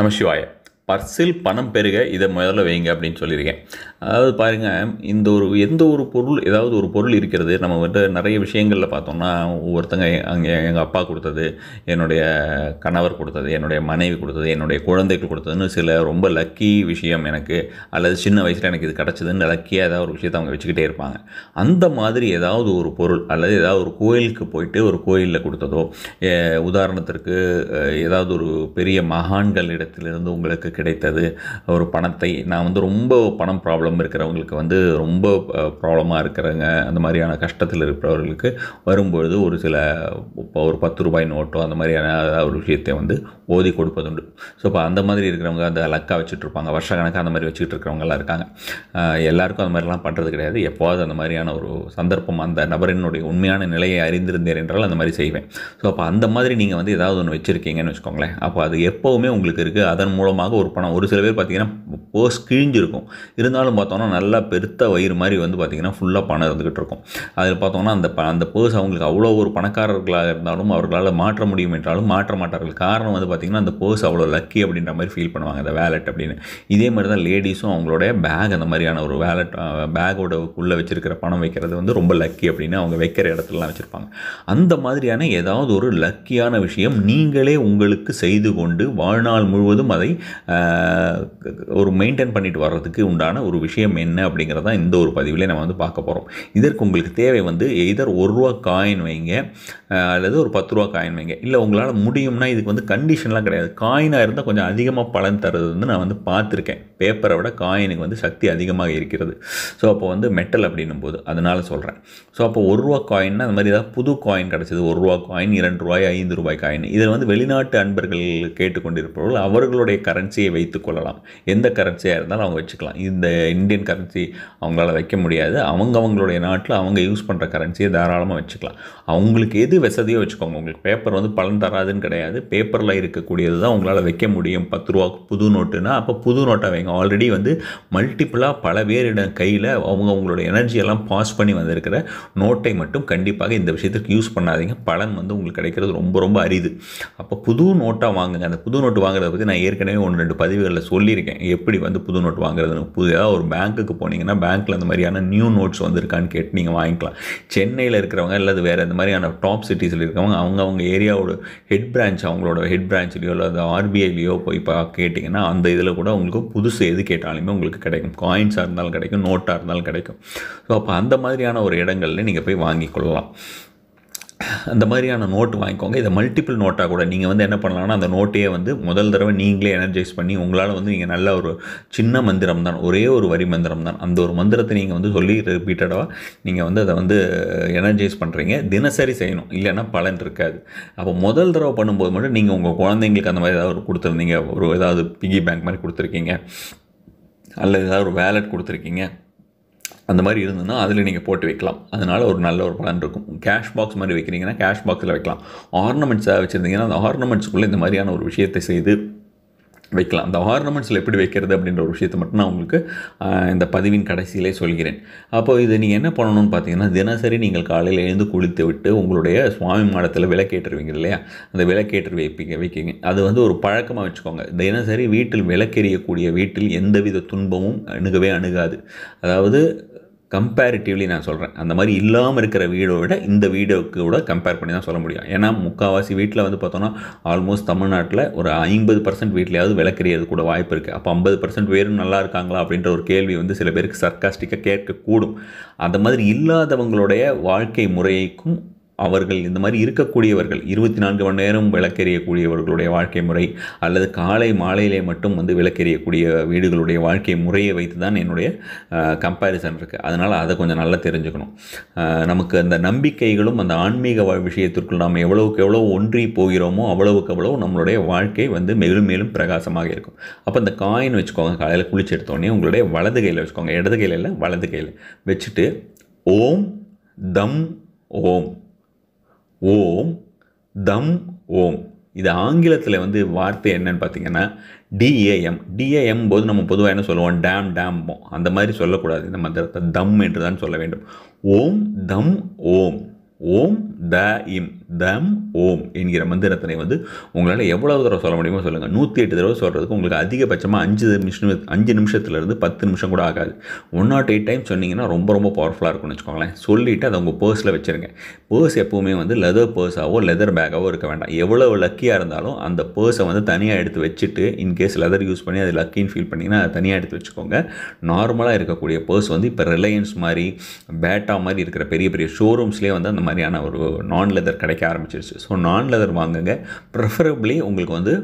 നമ ശിവായ பர்ஸில் பணம் பெருக இதை முதல்ல வைங்க அப்படின்னு சொல்லியிருக்கேன் அதாவது பாருங்கள் இந்த ஒரு எந்த ஒரு பொருள் ஏதாவது ஒரு பொருள் இருக்கிறது நம்ம வந்து நிறைய விஷயங்களில் பார்த்தோம்னா ஒவ்வொருத்தங்க அங்கே எங்கள் அப்பா கொடுத்தது என்னுடைய கணவர் கொடுத்தது என்னுடைய மனைவி கொடுத்தது என்னுடைய குழந்தைகள் கொடுத்ததுன்னு சில ரொம்ப லக்கி விஷயம் எனக்கு அல்லது சின்ன வயசில் எனக்கு இது கிடச்சிதுன்னு லக்கியாக ஏதாவது ஒரு விஷயத்தை அவங்க வச்சுக்கிட்டே இருப்பாங்க அந்த மாதிரி ஏதாவது ஒரு பொருள் அல்லது ஏதாவது ஒரு கோயிலுக்கு போயிட்டு ஒரு கோயிலில் கொடுத்ததோ உதாரணத்திற்கு ஏதாவது ஒரு பெரிய மகான்கள் இடத்துலேருந்து உங்களுக்கு கிடைத்தது ஒரு பணத்தை நான் வந்து ரொம்ப பணம் ப்ராப்ளம் இருக்கிறவங்களுக்கு வந்து ரொம்ப ப்ராப்ளமாக இருக்கிறவங்க அந்த மாதிரியான கஷ்டத்தில் இருக்கிறவர்களுக்கு வரும்பொழுது ஒரு சில ஒரு பத்து ரூபாய் நோட்டோ அந்த மாதிரியான ஒரு விஷயத்தை வந்து ஓதி கொடுப்பதுண்டு ஸோ இப்போ அந்த மாதிரி இருக்கிறவங்க அந்த லக்காக வச்சுட்ருப்பாங்க வருஷ கணக்காக அந்த மாதிரி வச்சுட்டு இருக்கிறவங்களாம் இருக்காங்க எல்லாருக்கும் அந்த மாதிரிலாம் பண்ணுறது கிடையாது எப்போது அந்த மாதிரியான ஒரு சந்தர்ப்பம் அந்த நபரினுடைய உண்மையான நிலையை அறிந்திருந்தேன் என்றால் அந்த மாதிரி செய்வேன் ஸோ அப்போ அந்த மாதிரி நீங்கள் வந்து ஏதாவது ஒன்று வச்சுருக்கீங்கன்னு வச்சுக்கோங்களேன் அப்போ அது எப்போவுமே உங்களுக்கு இருக்குது அதன் மூலமாக ஒரு ஒரு பணம் ஒரு சில பேர் பார்த்திங்கன்னா பர்ஸ் கிழிஞ்சிருக்கும் இருந்தாலும் பார்த்தோம்னா நல்லா பெருத்த வயிறு மாதிரி வந்து பார்த்திங்கன்னா ஃபுல்லாக பணம் இருந்துக்கிட்டு இருக்கும் அதில் பார்த்தோம்னா அந்த ப அந்த பர்ஸ் அவங்களுக்கு அவ்வளோ ஒரு பணக்காரர்களாக இருந்தாலும் அவர்களால் மாற்ற முடியும் என்றாலும் மாற்ற மாட்டார்கள் காரணம் வந்து பார்த்திங்கன்னா அந்த பர்ஸ் அவ்வளோ லக்கி அப்படின்ற மாதிரி ஃபீல் பண்ணுவாங்க அந்த வேலெட் அப்படின்னு இதே மாதிரி தான் லேடிஸும் அவங்களோட பேக் அந்த மாதிரியான ஒரு வேலெட் பேக்கோட உள்ளே வச்சுருக்கிற பணம் வைக்கிறது வந்து ரொம்ப லக்கி அப்படின்னு அவங்க வைக்கிற இடத்துலலாம் வச்சுருப்பாங்க அந்த மாதிரியான ஏதாவது ஒரு லக்கியான விஷயம் நீங்களே உங்களுக்கு செய்து கொண்டு வாழ்நாள் முழுவதும் அதை ஒரு மெயின்டைன் பண்ணிட்டு வர்றதுக்கு உண்டான ஒரு விஷயம் என்ன தான் இந்த ஒரு பதிவில் நம்ம வந்து பார்க்க போகிறோம் இதற்கு உங்களுக்கு தேவை வந்து எதர் ஒரு ரூபா காயின் வைங்க அல்லது ஒரு பத்து ரூபா காயின் வைங்க இல்லை உங்களால் முடியும்னா இதுக்கு வந்து கண்டிஷன்லாம் கிடையாது காயினாக இருந்தால் கொஞ்சம் அதிகமாக பலன் தரது வந்து நான் வந்து பார்த்துருக்கேன் பேப்பரை விட காயினுக்கு வந்து சக்தி அதிகமாக இருக்கிறது ஸோ அப்போ வந்து மெட்டல் அப்படின்னும் போது அதனால் சொல்கிறேன் ஸோ அப்போ ஒரு ரூபா காயின்னா அந்த மாதிரி ஏதாவது புது காயின் கிடச்சிது ஒரு ரூபா காயின் இரண்டு ரூபாய் ஐந்து ரூபாய் காயின் இதில் வந்து வெளிநாட்டு அன்பர்கள் கேட்டுக்கொண்டிருப்பவர்கள் அவர்களுடைய கரன்சி கரன்சியை வைத்து கொள்ளலாம் எந்த கரன்சியாக இருந்தாலும் அவங்க வச்சுக்கலாம் இந்த இந்தியன் கரன்சி அவங்களால வைக்க முடியாது அவங்க அவங்களுடைய நாட்டில் அவங்க யூஸ் பண்ணுற கரன்சியை தாராளமாக வச்சுக்கலாம் அவங்களுக்கு எது வசதியோ வச்சுக்கோங்க உங்களுக்கு பேப்பர் வந்து பலன் தராதுன்னு கிடையாது பேப்பரில் இருக்கக்கூடியது தான் உங்களால் வைக்க முடியும் பத்து ரூபா புது நோட்டுனால் அப்போ புது நோட்டாக வைங்க ஆல்ரெடி வந்து மல்டிப்புளாக பல பேரிடம் கையில் அவங்க அவங்களோட எனர்ஜியெல்லாம் பாஸ் பண்ணி வந்திருக்கிற நோட்டை மட்டும் கண்டிப்பாக இந்த விஷயத்துக்கு யூஸ் பண்ணாதீங்க பலன் வந்து உங்களுக்கு கிடைக்கிறது ரொம்ப ரொம்ப அரிது அப்போ புது நோட்டாக வாங்குங்க அந்த புது நோட்டு வாங்குறத பற்றி நான் ஏற்கனவே ஒன்று ரெண்டு பதிவுகளில் சொல்லியிருக்கேன் எப்படி வந்து புது நோட் வாங்குறதுன்னு புதிதாக ஒரு பேங்க்குக்கு போனீங்கன்னா பேங்க்கில் அந்த மாதிரியான நியூ நோட்ஸ் வந்திருக்கான்னு கேட்டு நீங்கள் வாங்கிக்கலாம் சென்னையில் இருக்கிறவங்க அல்லது வேறு இந்த மாதிரியான டாப் சிட்டிஸில் இருக்கிறவங்க அவங்க அவங்க ஏரியாவோட ஹெட் பிரான்ச் அவங்களோட ஹெட் பிரான்ச்லேயோ இல்லை ஆர்பிஐலையோ போய் இப்போ கேட்டிங்கன்னா அந்த இதில் கூட உங்களுக்கு புதுசு எது கேட்டாலுமே உங்களுக்கு கிடைக்கும் காயின்ஸாக இருந்தாலும் கிடைக்கும் நோட்டாக இருந்தாலும் கிடைக்கும் ஸோ அப்போ அந்த மாதிரியான ஒரு இடங்களில் நீங்கள் போய் வாங்கிக்கொள்ளலாம் அந்த மாதிரியான நோட்டு வாங்கிக்கோங்க இதை மல்டிபிள் நோட்டாக கூட நீங்கள் வந்து என்ன பண்ணலாம்னா அந்த நோட்டையே வந்து முதல் தடவை நீங்களே எனர்ஜைஸ் பண்ணி உங்களால் வந்து நீங்கள் நல்ல ஒரு சின்ன மந்திரம் தான் ஒரே ஒரு வரி மந்திரம் தான் அந்த ஒரு மந்திரத்தை நீங்கள் வந்து சொல்லி ரிப்பீட்டடாக நீங்கள் வந்து அதை வந்து எனர்ஜைஸ் பண்ணுறீங்க தினசரி செய்யணும் இல்லைன்னா பலன் இருக்காது அப்போ முதல் தடவை பண்ணும்போது மட்டும் நீங்கள் உங்கள் குழந்தைங்களுக்கு அந்த மாதிரி ஏதாவது கொடுத்துருந்தீங்க ஒரு ஏதாவது பிகி பேங்க் மாதிரி கொடுத்துருக்கீங்க அல்லது ஏதாவது ஒரு வேலட் கொடுத்துருக்கீங்க அந்த மாதிரி இருந்ததுன்னா அதில் நீங்கள் போட்டு வைக்கலாம் அதனால் ஒரு நல்ல ஒரு பலன் இருக்கும் கேஷ் பாக்ஸ் மாதிரி வைக்கிறீங்கன்னா கேஷ் பாக்ஸில் வைக்கலாம் ஆர்னமெண்ட்ஸாக வச்சுருந்தீங்கன்னா அந்த ஆர்னமெண்ட்ஸ்க்குள்ளே இந்த மாதிரியான ஒரு விஷயத்தை செய்து வைக்கலாம் அந்த ஆர்னமெண்ட்ஸில் எப்படி வைக்கிறது அப்படின்ற ஒரு விஷயத்தை மட்டும் நான் உங்களுக்கு இந்த பதிவின் கடைசியிலே சொல்கிறேன் அப்போ இதை நீங்கள் என்ன பண்ணணும்னு பார்த்தீங்கன்னா தினசரி நீங்கள் காலையில் எழுந்து குளித்து விட்டு உங்களுடைய சுவாமி மாடத்தில் விளக்கேற்றுவீங்க இல்லையா அந்த விளக்கேற்று வைப்பீங்க வைக்கிங்க அது வந்து ஒரு பழக்கமாக வச்சுக்கோங்க தினசரி வீட்டில் விளக்கெறியக்கூடிய வீட்டில் எந்தவித துன்பமும் அணுகவே அணுகாது அதாவது கம்பேரிட்டிவ்லி நான் சொல்கிறேன் அந்த மாதிரி இல்லாமல் இருக்கிற வீடோ விட இந்த வீடியோக்கு கூட கம்பேர் பண்ணி தான் சொல்ல முடியும் ஏன்னா முக்கால்வாசி வீட்டில் வந்து பார்த்தோன்னா ஆல்மோஸ்ட் தமிழ்நாட்டில் ஒரு ஐம்பது பர்சன்ட் வீட்லையாவது விளக்கறியது கூட வாய்ப்பு இருக்குது அப்போ ஐம்பது பர்சன்ட் பேரும் நல்லா இருக்காங்களா அப்படின்ற ஒரு கேள்வி வந்து சில பேருக்கு சர்க்காஸ்டிக்காக கேட்கக்கூடும் அந்த மாதிரி இல்லாதவங்களுடைய வாழ்க்கை முறைக்கும் அவர்கள் இந்த மாதிரி இருக்கக்கூடியவர்கள் இருபத்தி நான்கு மணி நேரம் விளக்கெறியக்கூடியவர்களுடைய வாழ்க்கை முறை அல்லது காலை மாலையிலே மட்டும் வந்து விளக்கெறியக்கூடிய வீடுகளுடைய வாழ்க்கை முறையை வைத்து தான் என்னுடைய கம்பேரிசன் இருக்குது அதனால் அதை கொஞ்சம் நல்லா தெரிஞ்சுக்கணும் நமக்கு அந்த நம்பிக்கைகளும் அந்த ஆன்மீக விஷயத்திற்குள் நாம் எவ்வளவுக்கு எவ்வளோ ஒன்றி போகிறோமோ அவ்வளவுக்கு அவ்வளோ நம்மளுடைய வாழ்க்கை வந்து மேலும் மேலும் பிரகாசமாக இருக்கும் அப்போ இந்த காயின் வச்சுக்கோங்க காலையில் குளிச்சு எடுத்தோடனே உங்களுடைய வலது கையில் வச்சுக்கோங்க இடது கையில் இல்லை வலது கையில் வச்சுட்டு ஓம் தம் ஓம் ஓம் தம் ஓம் இது ஆங்கிலத்தில் வந்து வார்த்தை என்னன்னு பார்த்தீங்கன்னா டிஏஎம் டிஏஎம் போது நம்ம பொதுவாக என்ன சொல்லுவோம் டேம் டேம் அந்த மாதிரி சொல்லக்கூடாது இந்த மந்திரத்தை தம் என்று தான் சொல்ல வேண்டும் ஓம் தம் ஓம் ஓம் த இம் தம் ஓம் என்கிற மந்திரத்தினை வந்து உங்களால் எவ்வளோ தடவை சொல்ல முடியுமோ சொல்லுங்கள் நூற்றி எட்டு தடவை சொல்கிறதுக்கு உங்களுக்கு அதிகபட்சமாக அஞ்சு நிமிஷம் அஞ்சு நிமிஷத்துலேருந்து பத்து நிமிஷம் கூட ஆகாது ஒன் நாட் எயிட் டைம் சொன்னீங்கன்னா ரொம்ப ரொம்ப பவர்ஃபுல்லாக இருக்கும்னு வச்சுக்கோங்களேன் சொல்லிவிட்டு அதை உங்கள் பர்ஸில் வச்சுருங்க பர்ஸ் எப்போவுமே வந்து லெதர் பர்ஸாவோ லெதர் பேக்காவோ இருக்க வேண்டாம் எவ்வளோ லக்கியாக இருந்தாலும் அந்த பர்ஸை வந்து தனியாக எடுத்து வச்சுட்டு இன்கேஸ் லெதர் யூஸ் பண்ணி அது லக்கின்னு ஃபீல் பண்ணிங்கன்னா அதை தனியாக எடுத்து வச்சுக்கோங்க நார்மலாக இருக்கக்கூடிய பர்ஸ் வந்து இப்போ ரிலையன்ஸ் மாதிரி பேட்டா மாதிரி இருக்கிற பெரிய பெரிய ஷோரூம்ஸ்லேயே வந்து அந்த மாதிரியான ஒரு நான் லெதர் கிடைக்க ஆரம்பிச்சிருச்சு ஸோ நான் லெதர் வாங்குங்க ப்ரிஃபரபிளி உங்களுக்கு வந்து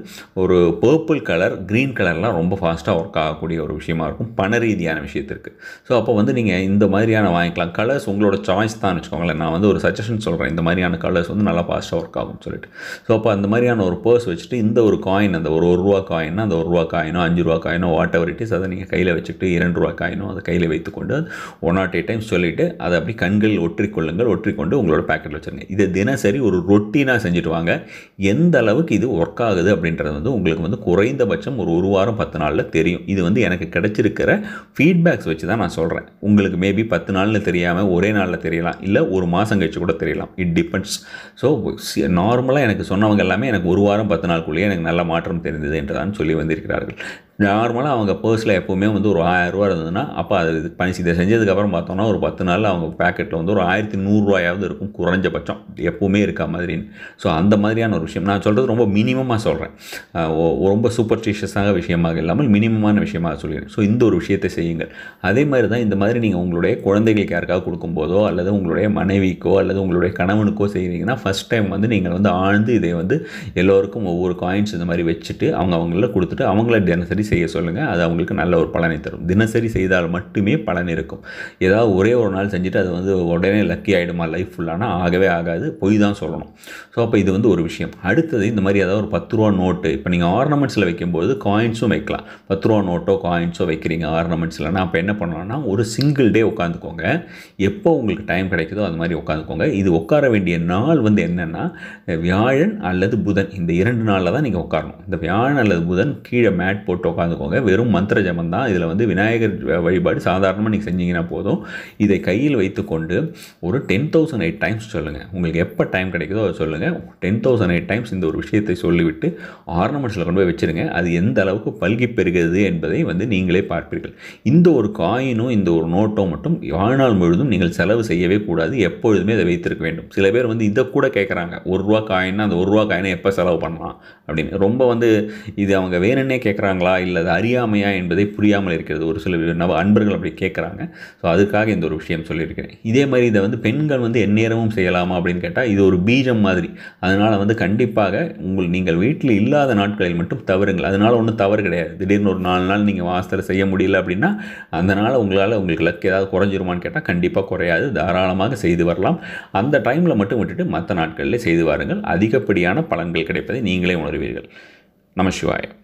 ஒரு பர்பிள் கலர் க்ரீன் கலர்லாம் ரொம்ப ஃபாஸ்ட்டாக ஒர்க் ஆகக்கூடிய ஒரு விஷயமா இருக்கும் பண ரீதியான விஷயத்திற்கு ஸோ அப்போ வந்து நீங்கள் இந்த மாதிரியான வாங்கிக்கலாம் கலர்ஸ் உங்களோட சாய்ஸ் தான் வச்சுக்கோங்களேன் நான் வந்து ஒரு சஜஷன் சொல்கிறேன் இந்த மாதிரியான கலர்ஸ் வந்து நல்லா ஃபாஸ்ட்டாக ஒர்க் ஆகும்னு சொல்லிட்டு ஸோ அப்போ அந்த மாதிரியான ஒரு பர்ஸ் வச்சுட்டு இந்த ஒரு காயின் அந்த ஒரு ஒரு ரூபா காயின்னா அந்த ஒரு ரூபா காயினோ அஞ்சு ரூபா காயினோ வாட் எவர் இட் இஸ் அதை நீங்கள் கையில் வச்சுட்டு இரண்டு ரூபா காயினோ அதை கையில் வைத்துக்கொண்டு ஒன் நாட் எயிட் டைம்ஸ் சொல்லிவிட்டு அதை அப்படி கண்கள் ஒற்றிக்கொள்ளுங்கள் ஒற்றிக்கொண்டு உங்களோட பேக்கெட்டில் வச்சு வச்சுருங்க இதை தினசரி ஒரு ரொட்டீனாக செஞ்சுட்டு வாங்க எந்த அளவுக்கு இது ஒர்க் ஆகுது அப்படின்றது வந்து உங்களுக்கு வந்து குறைந்தபட்சம் ஒரு ஒரு வாரம் பத்து நாளில் தெரியும் இது வந்து எனக்கு கிடச்சிருக்கிற ஃபீட்பேக்ஸ் வச்சு தான் நான் சொல்கிறேன் உங்களுக்கு மேபி பத்து நாளில் தெரியாமல் ஒரே நாளில் தெரியலாம் இல்லை ஒரு மாதம் கழிச்சு கூட தெரியலாம் இட் டிபெண்ட்ஸ் ஸோ நார்மலாக எனக்கு சொன்னவங்க எல்லாமே எனக்கு ஒரு வாரம் பத்து நாளுக்குள்ளேயே எனக்கு நல்ல மாற்றம் தெரிந்தது என்று தான் சொல்லி வந்திருக்கிறார்கள் நார்மலாக அவங்க பர்ஸில் எப்போவுமே வந்து ஒரு ஆயிரரூவா இருந்ததுன்னா அப்போ அது பணி இதை செஞ்சதுக்கப்புறம் பார்த்தோம்னா ஒரு பத்து நாளில் அவங்க பேக்கெட்டில் வந்து ஒரு ஆயிரத்தி நூறுரூவாயாவது இருக்கும் குறைஞ்சபட்சம் எப்போவுமே இருக்கா மாதிரின்னு ஸோ அந்த மாதிரியான ஒரு விஷயம் நான் சொல்கிறது ரொம்ப மினிமமாக சொல்கிறேன் ரொம்ப சூப்பர்ஸ்டிஷியஸாக விஷயமாக இல்லாமல் மினிமமான விஷயமாக சொல்லிடுறேன் ஸோ இந்த ஒரு விஷயத்தை செய்யுங்கள் அதே மாதிரி தான் இந்த மாதிரி நீங்கள் உங்களுடைய குழந்தைகளுக்கு யாருக்காவது கொடுக்கும்போதோ அல்லது உங்களுடைய மனைவிக்கோ அல்லது உங்களுடைய கணவனுக்கோ செய்கிறீங்கன்னா ஃபஸ்ட் டைம் வந்து நீங்கள் வந்து ஆழ்ந்து இதை வந்து எல்லோருக்கும் ஒவ்வொரு காயின்ஸ் இந்த மாதிரி வச்சுட்டு அவங்க அவங்கள கொடுத்துட்டு அவங்கள தினசரி செய்ய சொல்லுங்கள் அது அவங்களுக்கு நல்ல ஒரு பலனை தரும் தினசரி செய்தால் மட்டுமே பலன் இருக்கும் ஏதாவது ஒரே ஒரு நாள் செஞ்சுட்டு அது வந்து உடனே லக்கி ஆகிடுமா லைஃப் ஃபுல்லானா ஆகவே ஆகாது பொய் தான் சொல்லணும் ஸோ அப்போ இது வந்து ஒரு விஷயம் அடுத்தது இந்த மாதிரி ஏதாவது ஒரு பத்து ரூபா நோட்டு இப்போ நீங்கள் ஆர்னமெண்ட்ஸில் வைக்கும்போது காயின்ஸும் வைக்கலாம் பத்து ரூபா நோட்டோ காயின்ஸோ வைக்கிறீங்க ஆர்னமெண்ட்ஸில் நான் அப்போ என்ன பண்ணலாம்னா ஒரு சிங்கிள் டே உட்காந்துக்கோங்க எப்போ உங்களுக்கு டைம் கிடைக்குதோ அது மாதிரி உட்காந்துக்கோங்க இது உட்கார வேண்டிய நாள் வந்து என்னென்னா வியாழன் அல்லது புதன் இந்த இரண்டு நாளில் தான் நீங்கள் உட்காரணும் இந்த வியாழன் அல்லது புதன் கீழே மேட் போட்டு உட்காந்துக்கோங்க வெறும் மந்திர ஜபம் தான் இதில் வந்து விநாயகர் வழிபாடு சாதாரணமாக நீங்கள் செஞ்சீங்கன்னா போதும் இதை கையில் வைத்துக்கொண்டு ஒரு டென் தௌசண்ட் எயிட் டைம்ஸ் சொல்லுங்கள் உங்களுக்கு எப்போ டைம் கிடைக்குதோ அதை சொல்லுங்கள் டென் தௌசண்ட் எயிட் டைம்ஸ் இந்த ஒரு விஷயத்தை சொல்லிவிட்டு ஆர்னமெண்ட்ஸில் கொண்டு போய் வச்சுருங்க அது எந்த அளவுக்கு பல்கி பெறுகிறது என்பதை வந்து நீங்களே பார்ப்பீர்கள் இந்த ஒரு காயினும் இந்த ஒரு நோட்டோ மட்டும் வாழ்நாள் முழுதும் நீங்கள் செலவு செய்யவே கூடாது எப்பொழுதுமே அதை வைத்திருக்க வேண்டும் சில பேர் வந்து இதை கூட கேட்குறாங்க ஒரு ரூபா காயின்னா அந்த ஒரு ரூபா காயினை எப்போ செலவு பண்ணலாம் அப்படின்னு ரொம்ப வந்து இது அவங்க வேணும்னே கேட்குறாங்களா இல்லை அது அறியாமையா என்பதை புரியாமல் இருக்கிறது ஒரு சில நம்ம அன்பர்கள் அப்படி கேட்குறாங்க ஸோ அதுக்காக இந்த ஒரு விஷயம் சொல்லியிருக்கிறேன் இதே மாதிரி இதை வந்து பெண்கள் வந்து எந்நேரமும் செய்யலாமா அப்படின்னு கேட்டால் இது ஒரு பீஜம் மாதிரி அதனால் வந்து கண்டிப்பாக உங்கள் நீங்கள் வீட்டில் இல்லாத நாட்களில் மட்டும் தவறுங்கள் அதனால் ஒன்றும் தவறு கிடையாது திடீர்னு ஒரு நாலு நாள் நீங்கள் வாசத்தில் செய்ய முடியல அப்படின்னா அதனால் உங்களால் உங்களுக்கு லக் ஏதாவது குறைஞ்சிருமான்னு கேட்டால் கண்டிப்பாக குறையாது தாராளமாக செய்து வரலாம் அந்த டைமில் மட்டும் விட்டுட்டு மற்ற நாட்களில் செய்து வாருங்கள் அதிகப்படியான பலன்கள் கிடைப்பதை நீங்களே உணர்வீர்கள் நம சிவாயம்